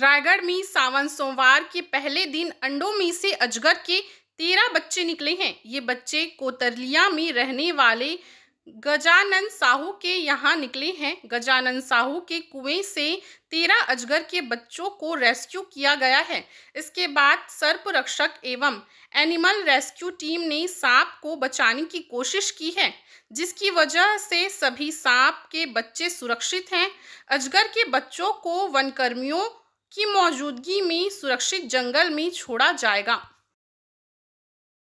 रायगढ़ में सावन सोमवार के पहले दिन अंडों में से अजगर के तेरह बच्चे निकले हैं ये बच्चे कोतरलिया में रहने वाले गजानन साहू के यहाँ निकले हैं गजानन साहू के कुएं से तेरह अजगर के बच्चों को रेस्क्यू किया गया है इसके बाद सर्प रक्षक एवं एनिमल रेस्क्यू टीम ने सांप को बचाने की कोशिश की है जिसकी वजह से सभी सांप के बच्चे सुरक्षित हैं अजगर के बच्चों को वनकर्मियों की मौजूदगी में सुरक्षित जंगल में छोड़ा जाएगा